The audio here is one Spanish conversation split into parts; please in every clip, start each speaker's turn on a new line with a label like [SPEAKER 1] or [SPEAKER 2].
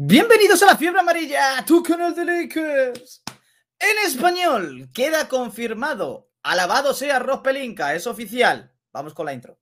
[SPEAKER 1] Bienvenidos a la fiebre amarilla, tu canal de Lakers. En español, queda confirmado. Alabado sea Ross es oficial. Vamos con la intro.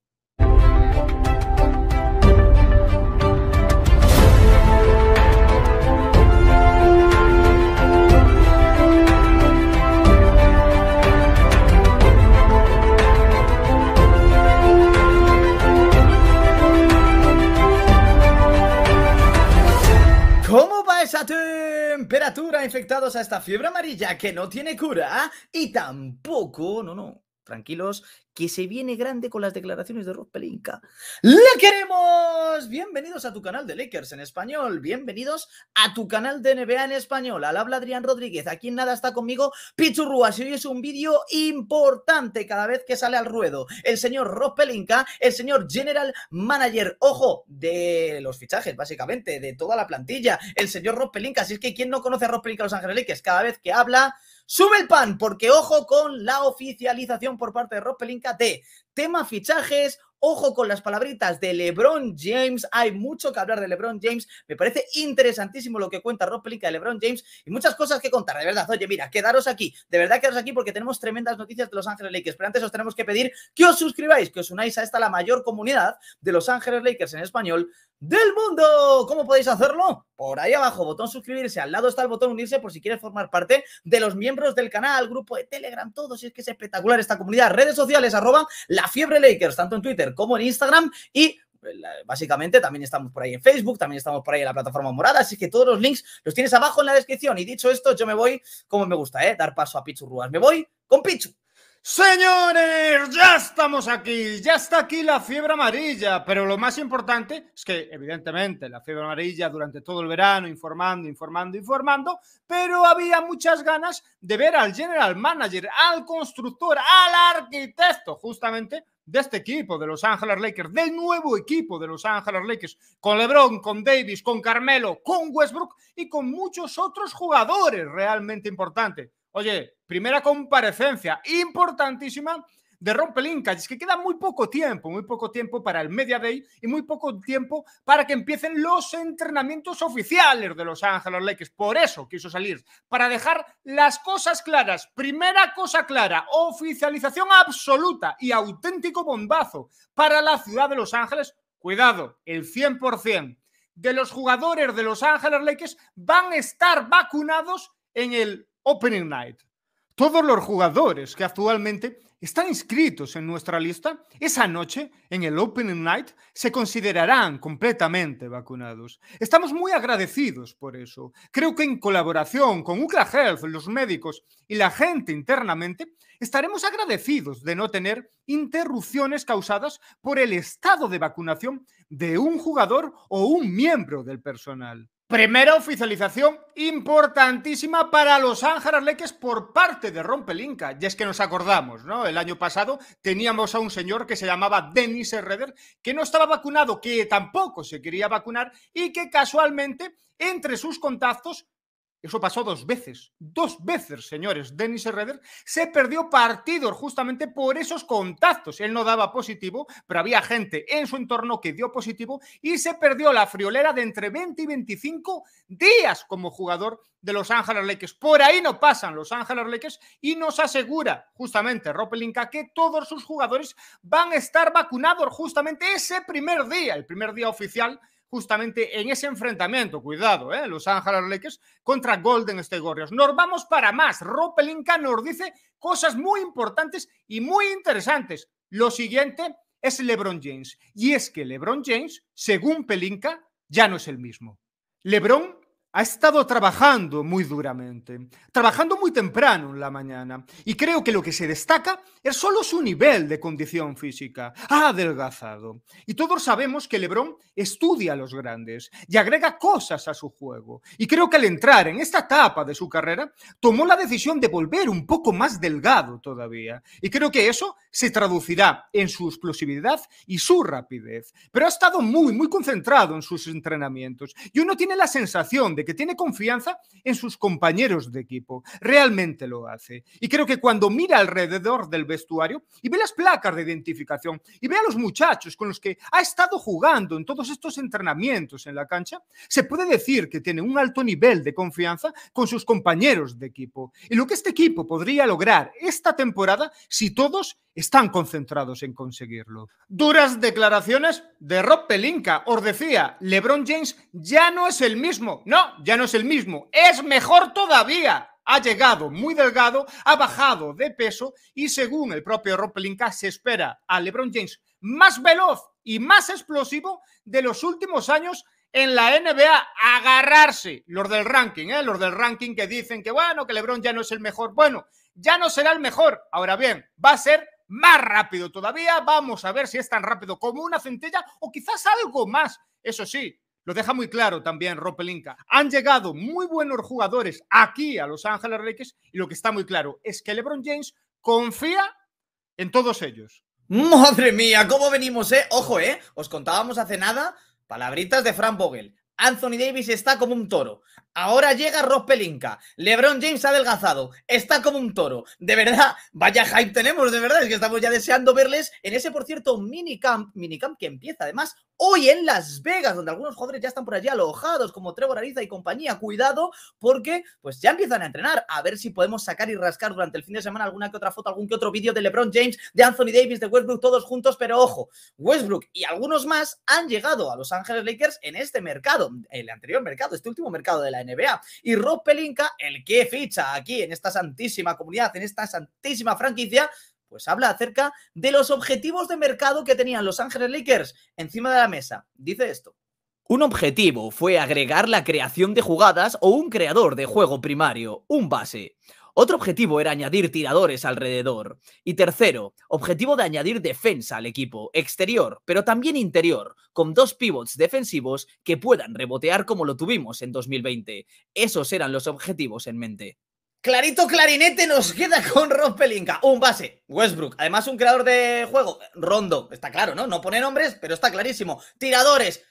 [SPEAKER 1] esa temperatura infectados a esta fiebre amarilla que no tiene cura y tampoco, no, no, tranquilos, que se viene grande con las declaraciones de Rob Pelinka. ¡Le queremos! Bienvenidos a tu canal de Lakers en español, bienvenidos a tu canal de NBA en español. Al habla Adrián Rodríguez, aquí en nada está conmigo Pichurrua. Si hoy es un vídeo importante cada vez que sale al ruedo el señor Rob Pelinka, el señor General Manager, ojo, de los fichajes, básicamente, de toda la plantilla, el señor Rob Pelinka. Si es que quien no conoce a Rob Pelinka Los Ángeles Lakers, cada vez que habla Sube el pan, porque ojo con la oficialización por parte de Rob Pelinka de tema fichajes, Ojo con las palabritas de LeBron James. Hay mucho que hablar de LeBron James. Me parece interesantísimo lo que cuenta Rob Pelinka de LeBron James y muchas cosas que contar. De verdad, oye, mira, quedaros aquí. De verdad, quedaros aquí porque tenemos tremendas noticias de Los Ángeles Lakers. Pero antes os tenemos que pedir que os suscribáis, que os unáis a esta la mayor comunidad de Los Ángeles Lakers en español del mundo. ¿Cómo podéis hacerlo? Por ahí abajo, botón suscribirse, al lado está el botón unirse por si quieres formar parte de los miembros del canal, grupo de Telegram, todos, es que es espectacular esta comunidad, redes sociales, arroba la fiebre Lakers, tanto en Twitter como en Instagram y eh, básicamente también estamos por ahí en Facebook, también estamos por ahí en la plataforma morada, así que todos los links los tienes abajo en la descripción. Y dicho esto, yo me voy como me gusta, ¿eh? Dar paso a Pichu Ruas,
[SPEAKER 2] Me voy con Pichu. Señores, ya estamos aquí, ya está aquí la fiebre amarilla, pero lo más importante es que evidentemente la fiebre amarilla durante todo el verano informando, informando, informando, pero había muchas ganas de ver al general manager, al constructor, al arquitecto justamente de este equipo de Los Ángeles Lakers, del nuevo equipo de Los Ángeles Lakers, con LeBron, con Davis, con Carmelo, con Westbrook y con muchos otros jugadores realmente importantes. Oye, primera comparecencia importantísima de Rompelincas. es que queda muy poco tiempo, muy poco tiempo para el Media Day y muy poco tiempo para que empiecen los entrenamientos oficiales de Los Ángeles Lakers. Por eso quiso salir, para dejar las cosas claras. Primera cosa clara, oficialización absoluta y auténtico bombazo para la ciudad de Los Ángeles. Cuidado, el 100% de los jugadores de Los Ángeles Lakers van a estar vacunados en el Opening Night. Todos los jugadores que actualmente están inscritos en nuestra lista, esa noche, en el Opening Night, se considerarán completamente vacunados. Estamos muy agradecidos por eso. Creo que en colaboración con UCLA Health, los médicos y la gente internamente, estaremos agradecidos de no tener interrupciones causadas por el estado de vacunación de un jugador o un miembro del personal. Primera oficialización importantísima para los Ángeles Leques por parte de Rompelinca. Y es que nos acordamos, ¿no? El año pasado teníamos a un señor que se llamaba Dennis Herreder, que no estaba vacunado, que tampoco se quería vacunar y que casualmente entre sus contactos eso pasó dos veces, dos veces, señores. Dennis Herreder se perdió partido justamente por esos contactos. Él no daba positivo, pero había gente en su entorno que dio positivo y se perdió la friolera de entre 20 y 25 días como jugador de Los Ángeles Lakers. Por ahí no pasan Los Ángeles Lakers y nos asegura justamente Ropelinka que todos sus jugadores van a estar vacunados justamente ese primer día, el primer día oficial justamente en ese enfrentamiento, cuidado, ¿eh? Los Ángeles Lakers contra Golden State Warriors. Nos vamos para más. Ropelinka nos dice cosas muy importantes y muy interesantes. Lo siguiente es LeBron James. Y es que LeBron James, según Pelinka, ya no es el mismo. LeBron ha estado trabajando muy duramente, trabajando muy temprano en la mañana, y creo que lo que se destaca es solo su nivel de condición física. Ha adelgazado. Y todos sabemos que Lebron estudia a los grandes y agrega cosas a su juego. Y creo que al entrar en esta etapa de su carrera, tomó la decisión de volver un poco más delgado todavía. Y creo que eso se traducirá en su explosividad y su rapidez. Pero ha estado muy, muy concentrado en sus entrenamientos. Y uno tiene la sensación de que tiene confianza en sus compañeros de equipo. Realmente lo hace. Y creo que cuando mira alrededor del vestuario y ve las placas de identificación y ve a los muchachos con los que ha estado jugando en todos estos entrenamientos en la cancha, se puede decir que tiene un alto nivel de confianza con sus compañeros de equipo. Y lo que este equipo podría lograr esta temporada si todos están concentrados en conseguirlo. Duras declaraciones de Rob Pelinka. Os decía, LeBron James ya no es el mismo. No, ya no es el mismo. Es mejor todavía. Ha llegado muy delgado, ha bajado de peso y según el propio Rob Pelinka se espera a LeBron James más veloz y más explosivo de los últimos años en la NBA agarrarse los del ranking, ¿eh? los del ranking que dicen que bueno, que LeBron ya no es el mejor. Bueno, ya no será el mejor. Ahora bien, va a ser más rápido todavía. Vamos a ver si es tan rápido como una centella o quizás algo más. Eso sí, lo deja muy claro también Ropelinka. Han llegado muy buenos jugadores aquí a Los Ángeles Lakers y lo que está muy claro es que LeBron James confía en todos ellos. Madre mía, ¿cómo venimos,
[SPEAKER 1] eh? Ojo, eh. Os contábamos hace nada palabritas de Frank Vogel. Anthony Davis está como un toro. Ahora llega Ross Pelinka. LeBron James ha adelgazado. Está como un toro. De verdad, vaya hype tenemos, de verdad. Es que estamos ya deseando verles en ese, por cierto, minicamp. Minicamp que empieza además hoy en Las Vegas, donde algunos jugadores ya están por allí alojados, como Trevor Ariza y compañía. Cuidado, porque pues ya empiezan a entrenar. A ver si podemos sacar y rascar durante el fin de semana alguna que otra foto, algún que otro vídeo de LeBron James, de Anthony Davis, de Westbrook, todos juntos. Pero ojo, Westbrook y algunos más han llegado a Los Ángeles Lakers en este mercado, el anterior mercado, este último mercado de la NBA. Y Rob Pelinka, el que ficha aquí en esta santísima comunidad, en esta santísima franquicia, pues habla acerca de los objetivos de mercado que tenían Los Ángeles Lakers encima de la mesa. Dice esto. Un objetivo fue agregar la creación de jugadas o un creador de juego primario, un base. Otro objetivo era añadir tiradores alrededor. Y tercero, objetivo de añadir defensa al equipo, exterior, pero también interior, con dos pivots defensivos que puedan rebotear como lo tuvimos en 2020. Esos eran los objetivos en mente. Clarito clarinete nos queda con Rob Un base, Westbrook. Además, un creador de juego, Rondo. Está claro, ¿no? No pone nombres, pero está clarísimo. Tiradores.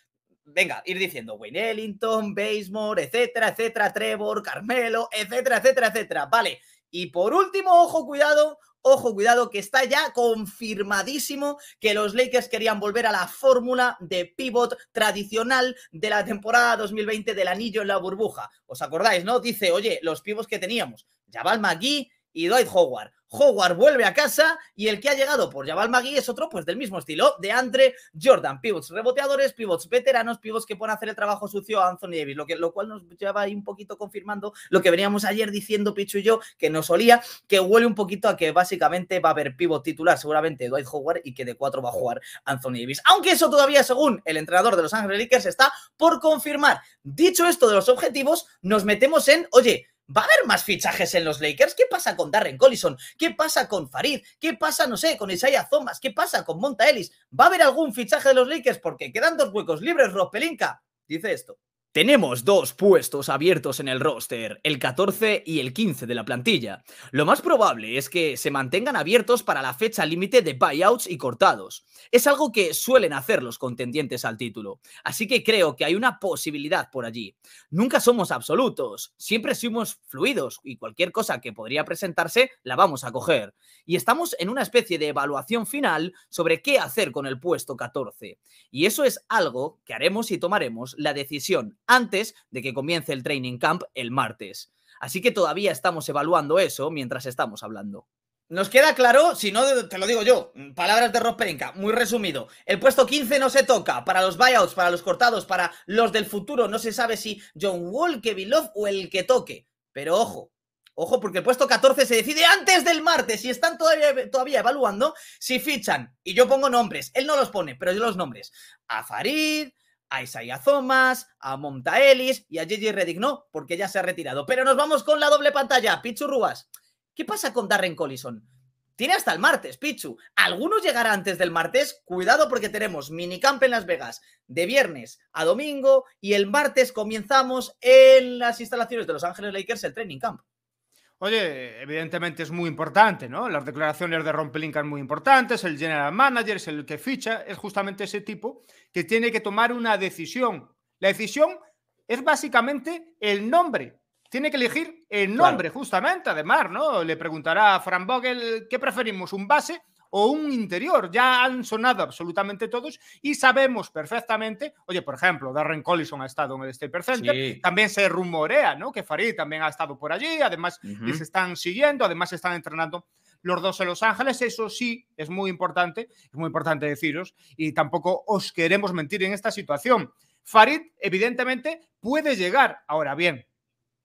[SPEAKER 1] Venga, ir diciendo Wayne Ellington, Basemore, etcétera, etcétera, Trevor, Carmelo, etcétera, etcétera, etcétera. Vale. Y por último, ojo, cuidado, Ojo, cuidado, que está ya confirmadísimo que los Lakers querían volver a la fórmula de pivot tradicional de la temporada 2020 del anillo en la burbuja. ¿Os acordáis, no? Dice, oye, los pivots que teníamos, Jabal McGee y Dwight Howard. Howard vuelve a casa y el que ha llegado por Jabal Magui es otro pues del mismo estilo, de Andre Jordan, pivots reboteadores, pivots veteranos, pivots que pueden hacer el trabajo sucio a Anthony Davis, lo, que, lo cual nos lleva ahí un poquito confirmando lo que veníamos ayer diciendo Pichu y yo, que nos olía, que huele un poquito a que básicamente va a haber pivot titular seguramente Dwight Howard y que de cuatro va a jugar Anthony Davis, aunque eso todavía según el entrenador de Los Ángeles Lakers está por confirmar. Dicho esto de los objetivos, nos metemos en, oye, ¿Va a haber más fichajes en los Lakers? ¿Qué pasa con Darren Collison? ¿Qué pasa con Farid? ¿Qué pasa, no sé, con Isaiah Thomas? ¿Qué pasa con Monta Ellis? ¿Va a haber algún fichaje de los Lakers? Porque quedan dos huecos libres, Rob Dice esto. Tenemos dos puestos abiertos en el roster, el 14 y el 15 de la plantilla. Lo más probable es que se mantengan abiertos para la fecha límite de buyouts y cortados. Es algo que suelen hacer los contendientes al título, así que creo que hay una posibilidad por allí. Nunca somos absolutos, siempre somos fluidos y cualquier cosa que podría presentarse la vamos a coger. Y estamos en una especie de evaluación final sobre qué hacer con el puesto 14. Y eso es algo que haremos y tomaremos la decisión antes de que comience el training camp el martes. Así que todavía estamos evaluando eso mientras estamos hablando. Nos queda claro, si no te lo digo yo, palabras de Rob muy resumido. El puesto 15 no se toca, para los buyouts, para los cortados, para los del futuro, no se sabe si John Wall, Love o el que toque. Pero ojo, ojo, porque el puesto 14 se decide antes del martes y están todavía, todavía evaluando si fichan. Y yo pongo nombres, él no los pone, pero yo los nombres. A Farid, a Isaiah Thomas, a Monta Ellis y a JJ Reddick no, porque ya se ha retirado. Pero nos vamos con la doble pantalla, Pichu Rubas. ¿Qué pasa con Darren Collison? Tiene hasta el martes, Pichu. Algunos llegarán antes del martes. Cuidado porque tenemos minicamp en Las Vegas de viernes a domingo y el martes comenzamos
[SPEAKER 2] en las instalaciones de Los Ángeles Lakers el training camp. Oye, evidentemente es muy importante, ¿no? Las declaraciones de Rompelinka son muy importantes, el general manager es el que ficha, es justamente ese tipo que tiene que tomar una decisión. La decisión es básicamente el nombre. Tiene que elegir el nombre, justamente, además, ¿no? Le preguntará a Fran Vogel, ¿qué preferimos? ¿Un base? o un interior. Ya han sonado absolutamente todos y sabemos perfectamente, oye, por ejemplo, Darren Collison ha estado en el State Center, también se rumorea, ¿no? Que Farid también ha estado por allí, además les están siguiendo, además están entrenando los dos en Los Ángeles, eso sí es muy importante, es muy importante deciros y tampoco os queremos mentir en esta situación. Farid, evidentemente, puede llegar. Ahora bien,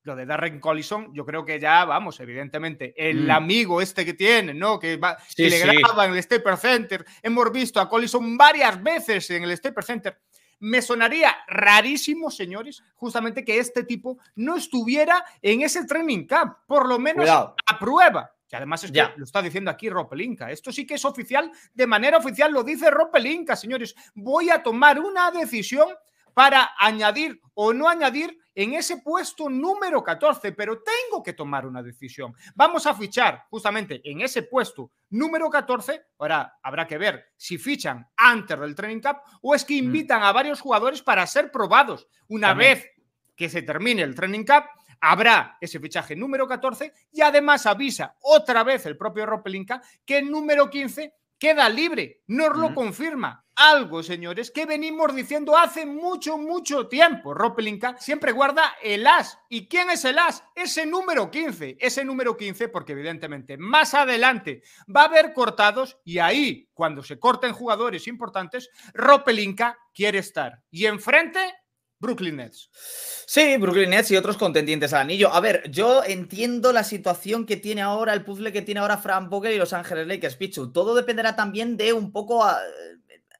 [SPEAKER 2] lo de Darren Collison, yo creo que ya, vamos, evidentemente, el mm. amigo este que tiene, ¿no? Que, va, que le graba en el Stepper Center. Hemos visto a Collison varias veces en el Stepper Center. Me sonaría rarísimo, señores, justamente que este tipo no estuviera en ese training camp, por lo menos a prueba. Que además es lo está diciendo aquí Ropelinka. Esto sí que es oficial, de manera oficial lo dice Ropelinka, señores. Voy a tomar una decisión para añadir o no añadir en ese puesto número 14, pero tengo que tomar una decisión. Vamos a fichar justamente en ese puesto número 14. Ahora habrá que ver si fichan antes del Training Cup o es que mm. invitan a varios jugadores para ser probados. Una vez que se termine el Training Cup, habrá ese fichaje número 14 y además avisa otra vez el propio Ropelinka que el número 15 queda libre. Nos lo mm. confirma algo, señores, que venimos diciendo hace mucho, mucho tiempo. Ropelinka siempre guarda el as. ¿Y quién es el as? Ese número 15. Ese número 15 porque evidentemente más adelante va a haber cortados y ahí, cuando se corten jugadores importantes, Ropelinka quiere estar. Y enfrente Brooklyn Nets.
[SPEAKER 1] Sí, Brooklyn Nets y otros contendientes al anillo. A ver, yo entiendo la situación que tiene ahora, el puzzle que tiene ahora Frank Vogel y Los Ángeles Lakers, Pichu. Todo dependerá también de un poco a ah,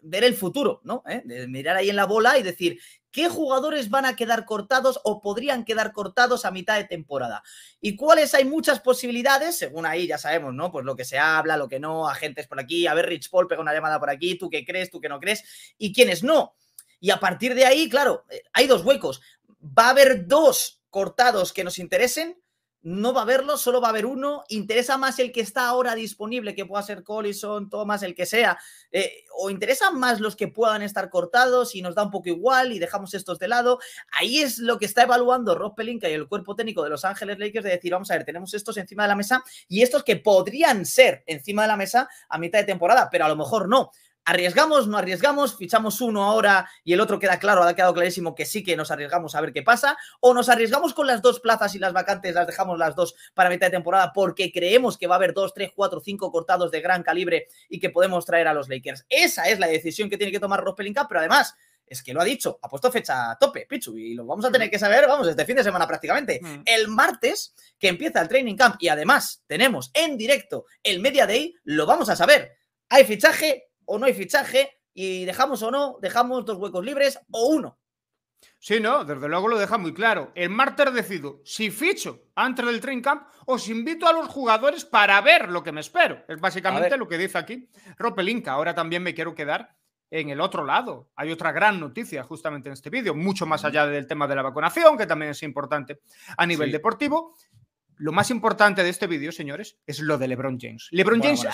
[SPEAKER 1] ver el futuro, ¿no? ¿Eh? mirar ahí en la bola y decir qué jugadores van a quedar cortados o podrían quedar cortados a mitad de temporada. ¿Y cuáles hay muchas posibilidades? Según ahí ya sabemos, ¿no? Pues lo que se habla, lo que no, agentes por aquí, a ver, Rich Paul pega una llamada por aquí, tú qué crees, tú qué no crees, y quiénes no. Y a partir de ahí, claro, eh, hay dos huecos. Va a haber dos cortados que nos interesen no va a haberlo, solo va a haber uno. Interesa más el que está ahora disponible, que pueda ser Collison, Thomas, el que sea. Eh, o interesan más los que puedan estar cortados y nos da un poco igual y dejamos estos de lado. Ahí es lo que está evaluando Rob Pelinka y el cuerpo técnico de Los Ángeles Lakers de decir, vamos a ver, tenemos estos encima de la mesa y estos que podrían ser encima de la mesa a mitad de temporada, pero a lo mejor no arriesgamos, no arriesgamos, fichamos uno ahora y el otro queda claro, ha quedado clarísimo que sí que nos arriesgamos a ver qué pasa, o nos arriesgamos con las dos plazas y las vacantes, las dejamos las dos para mitad de temporada porque creemos que va a haber dos, tres, cuatro, cinco cortados de gran calibre y que podemos traer a los Lakers. Esa es la decisión que tiene que tomar Ross Pelinka, pero además es que lo ha dicho, ha puesto fecha a tope, Pichu, y lo vamos a tener mm. que saber, vamos, este fin de semana prácticamente. Mm. El martes, que empieza el training camp, y además tenemos en directo el Media Day, lo vamos a saber. Hay fichaje, o no hay fichaje y
[SPEAKER 2] dejamos o no, dejamos dos huecos libres o uno. Sí, no, desde luego lo deja muy claro. El martes decido si ficho antes del train camp, os invito a los jugadores para ver lo que me espero. Es básicamente lo que dice aquí Ropelinka. Ahora también me quiero quedar en el otro lado. Hay otra gran noticia justamente en este vídeo, mucho más allá del tema de la vacunación, que también es importante a nivel deportivo. Lo más importante de este vídeo, señores, es lo de LeBron James. LeBron James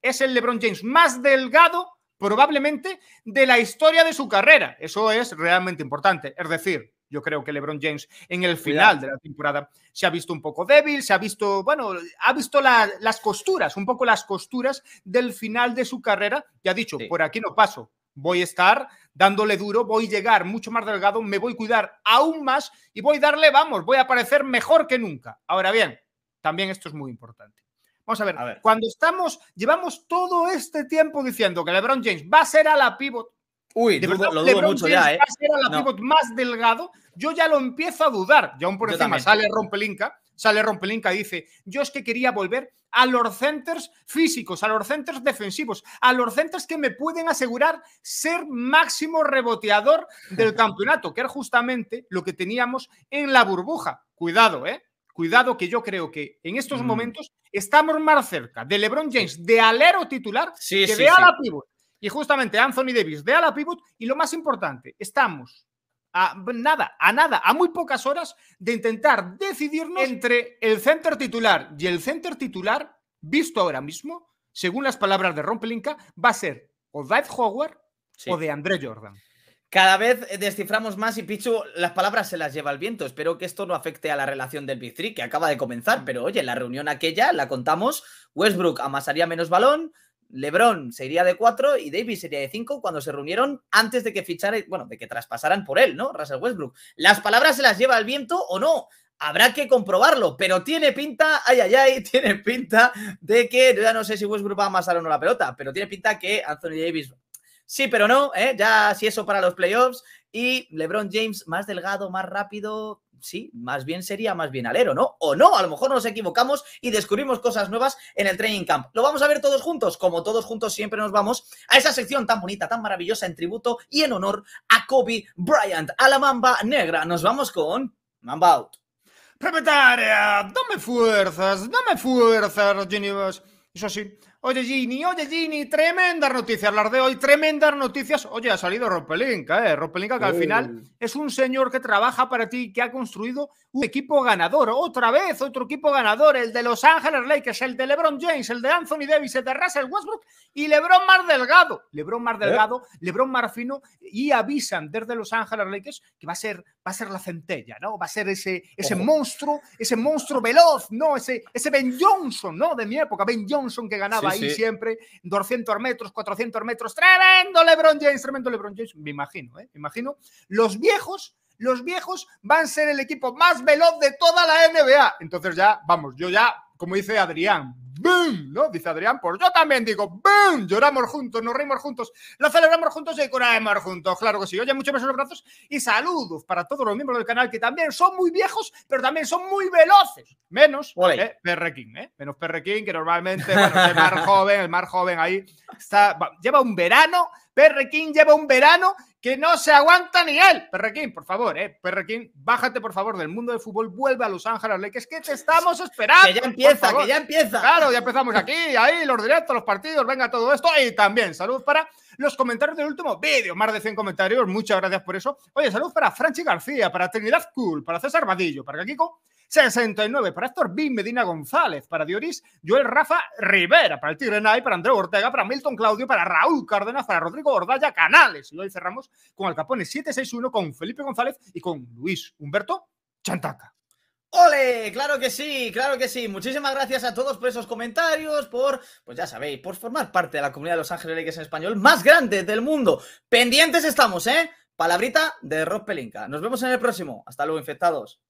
[SPEAKER 2] es el LeBron James más delgado probablemente de la historia de su carrera. Eso es realmente importante. Es decir, yo creo que LeBron James en el final de la temporada se ha visto un poco débil, se ha visto, bueno, ha visto las costuras, un poco las costuras del final de su carrera y ha dicho, por aquí no paso, voy a estar dándole duro, voy a llegar mucho más delgado, me voy a cuidar aún más y voy a darle, vamos, voy a parecer mejor que nunca. Ahora bien, también esto es muy importante. Vamos a ver, cuando estamos, llevamos todo este tiempo diciendo que LeBron James va a ser a la pivot. lo dudo mucho ya, ¿eh? Va a ser a la pivot más delgado. Yo ya lo empiezo a dudar. ya un por encima sale sale Rompelinca sale Rompelinka dice, yo es que quería volver a los centers físicos, a los centers defensivos, a los centers que me pueden asegurar ser máximo reboteador del campeonato, que era justamente lo que teníamos en la burbuja. Cuidado, ¿eh? Cuidado que yo creo que en estos mm. momentos estamos más cerca de LeBron James, de alero titular, que de ala pivot. Y justamente Anthony Davis de ala pivot. Y lo más importante, estamos a nada, a nada, a muy pocas horas de intentar decidirnos entre el centro titular y el centro titular, visto ahora mismo, según las palabras de Rompelinka, va a ser o Dave Howard o de André Jordan. Cada vez desciframos más y Pichu, las palabras se las lleva
[SPEAKER 1] el viento. Espero que esto no afecte a la relación del Big que acaba de comenzar, pero oye, la reunión aquella la contamos. Westbrook amasaría menos balón, LeBron sería de 4 y Davis sería de 5 cuando se reunieron antes de que ficharan, bueno, de que traspasaran por él, ¿no? Russell Westbrook. Las palabras se las lleva el viento o no. Habrá que comprobarlo, pero tiene pinta, ay, ay, ay, tiene pinta de que, ya no sé si Westbrook va a amasar o no la pelota, pero tiene pinta que Anthony Davis sí, pero no, ¿eh? ya si eso para los playoffs. Y LeBron James más delgado, más rápido, sí, más bien sería más bien alero, ¿no? O no, a lo mejor nos equivocamos y descubrimos cosas nuevas en el training camp. Lo vamos a ver todos juntos, como todos juntos siempre nos vamos a esa sección tan bonita, tan maravillosa en tributo y en honor a Kobe Bryant, a la mamba negra. Nos vamos con
[SPEAKER 2] Mamba Out. Propietaria, dame fuerzas, dame fuerzas, Rodríguez. Eso sí, Oye, Gini, oye, Gini, tremendas noticias las de hoy, tremendas noticias. Oye, ha salido Ropelinka, ¿eh? Ropelinka que al final es un señor que trabaja para ti, que ha construido un equipo ganador. Otra vez, otro equipo ganador, el de Los Ángeles Lakers, el de LeBron James, el de Anthony Davis, el de Russell Westbrook y LeBron más delgado. LeBron más ¿Eh? delgado, LeBron más fino y avisan desde Los Ángeles Lakers que va a ser va a ser la centella, ¿no? Va a ser ese, ese monstruo, ese monstruo veloz, ¿no? Ese, ese Ben Johnson, ¿no? De mi época, Ben Johnson que ganaba ahí siempre, 200 metros, 400 metros, tremendo LeBron James, tremendo LeBron James, me imagino, ¿eh? Me imagino. Los viejos, los viejos van a ser el equipo más veloz de toda la NBA. Entonces ya, vamos, yo ya, como dice Adrián, ¡Bum! ¿No? Dice Adrián, pues yo también digo ¡Boom! Lloramos juntos, nos reímos juntos, lo celebramos juntos y corremos juntos. Claro que sí. Oye, muchos besos, brazos y saludos para todos los miembros del canal que también son muy viejos, pero también son muy veloces. Menos eh, Perrequín, ¿eh? Menos Perrequín, que normalmente el más joven, el más joven ahí lleva un verano. Perrequín lleva un verano que no se aguanta ni él. Perrequín, por favor, eh. Perrequín, bájate por favor del mundo del fútbol, vuelve a Los Ángeles es que te estamos esperando. Que ya empieza, que ya empieza ya empezamos aquí, ahí, los directos, los partidos, venga todo esto. Y también salud para los comentarios del último vídeo, más de 100 comentarios, muchas gracias por eso. Oye, salud para Franchi García, para Trinidad Cool, para César Vadillo, para Kiko. 69 para Héctor Bin Medina González, para Dioris Joel Rafa Rivera, para el Tigre Nay, para Andrés Ortega, para Milton Claudio, para Raúl Cárdenas, para Rodrigo Ordalla Canales. Y hoy cerramos con Alcapone 761, con Felipe González y con Luis Humberto Chantaca. ¡Ole! ¡Claro que sí! ¡Claro que sí! Muchísimas gracias a todos por esos
[SPEAKER 1] comentarios, por, pues ya sabéis, por formar parte de la comunidad de Los Ángeles Lakers en español más grande del mundo. Pendientes estamos, ¿eh? Palabrita de Rob Pelinca. Nos vemos en el próximo. Hasta luego, infectados.